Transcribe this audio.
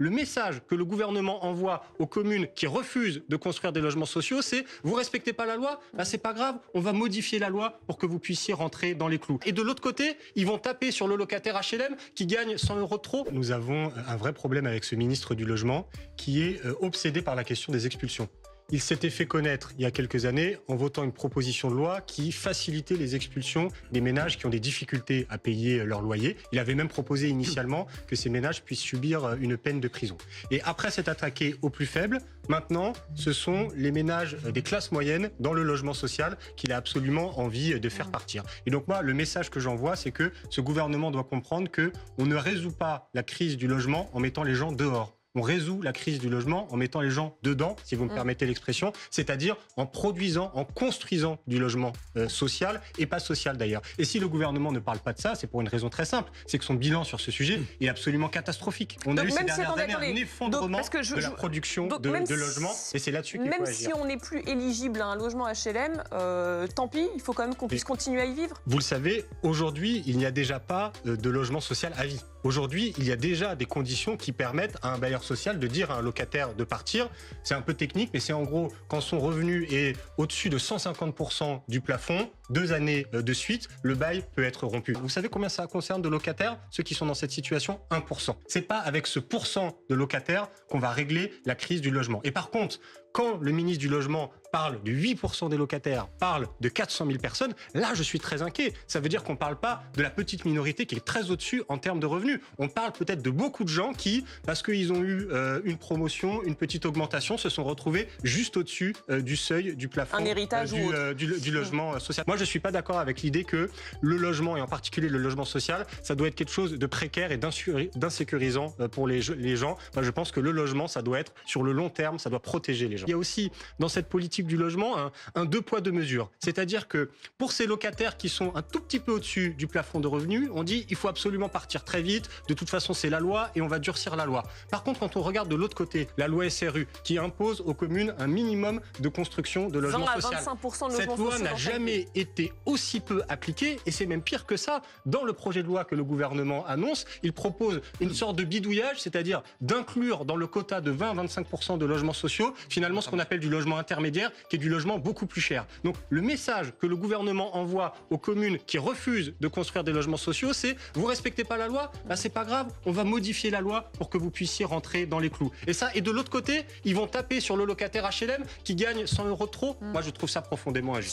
le message que le gouvernement envoie aux communes qui refusent de construire des logements sociaux, c'est vous respectez pas la loi, Ce ben, c'est pas grave, on va modifier la loi pour que vous puissiez rentrer dans les clous. Et de l'autre côté, ils vont taper sur le locataire HLM qui gagne 100 euros de trop. Nous avons un vrai problème avec ce ministre du logement qui est euh, obsédé par la question des expulsions. Il s'était fait connaître il y a quelques années en votant une proposition de loi qui facilitait les expulsions des ménages qui ont des difficultés à payer leur loyer. Il avait même proposé initialement que ces ménages puissent subir une peine de prison. Et après s'être attaqué aux plus faibles, maintenant, ce sont les ménages des classes moyennes dans le logement social qu'il a absolument envie de faire partir. Et donc moi, le message que j'envoie, c'est que ce gouvernement doit comprendre que on ne résout pas la crise du logement en mettant les gens dehors on résout la crise du logement en mettant les gens dedans, si vous me mm. permettez l'expression, c'est-à-dire en produisant, en construisant du logement euh, social et pas social d'ailleurs. Et si le gouvernement ne parle pas de ça, c'est pour une raison très simple, c'est que son bilan sur ce sujet mm. est absolument catastrophique. On a eu ces dernières années un effondrement de la production de, logement. logements et c'est là-dessus qu'il Même si on n'est plus éligible à un logement HLM, euh, tant pis, il faut quand même qu'on puisse continuer à y vivre. Vous le savez, aujourd'hui, il n'y a déjà pas euh, de logement social à vie. Aujourd'hui, il y a déjà des conditions qui permettent à un bailleur social de dire à un locataire de partir. C'est un peu technique, mais c'est en gros quand son revenu est au-dessus de 150% du plafond, deux années euh, de suite, le bail peut être rompu. Vous savez combien ça concerne de locataires Ceux qui sont dans cette situation, 1%. C'est pas avec ce pourcent de locataires qu'on va régler la crise du logement. Et par contre, quand le ministre du Logement parle de 8% des locataires, parle de 400 000 personnes, là, je suis très inquiet. Ça veut dire qu'on ne parle pas de la petite minorité qui est très au-dessus en termes de revenus. On parle peut-être de beaucoup de gens qui, parce qu'ils ont eu euh, une promotion, une petite augmentation, se sont retrouvés juste au-dessus euh, du seuil, du plafond, Un héritage euh, ou du, du, logement social. Moi, je ne suis pas d'accord avec l'idée que le logement, et en particulier le logement social, ça doit être quelque chose de précaire et d'insécurisant pour les, les gens. Moi, je pense que le logement, ça doit être sur le long terme, ça doit protéger les gens. Il y a aussi dans cette politique du logement un, deux poids deux mesures. C'est-à-dire que pour ces locataires qui sont un tout petit peu au-dessus du plafond de revenus, on dit il faut absolument partir très vite. De toute façon, c'est la loi et on va durcir la loi. Par contre, quand on regarde de l'autre côté la loi SRU qui impose aux communes un minimum de construction de logements sociaux, cette loi n'a jamais été aussi peu appliquée et c'est même pire que ça. Dans le projet de loi que le gouvernement annonce, il propose une sorte de bidouillage, c'est-à-dire d'inclure dans le quota de 20-25% de logements sociaux finalement ce qu'on appelle du logement intermédiaire qui est du logement beaucoup plus cher. Donc le message que le gouvernement envoie aux communes qui refusent de construire des logements sociaux, c'est vous respectez pas la loi, bah c'est pas grave, on va modifier la loi pour que vous puissiez rentrer dans les clous. Et ça, et de l'autre côté, ils vont taper sur le locataire HLM qui gagne 100 euros de trop. Mmh. Moi, je trouve ça profondément injuste.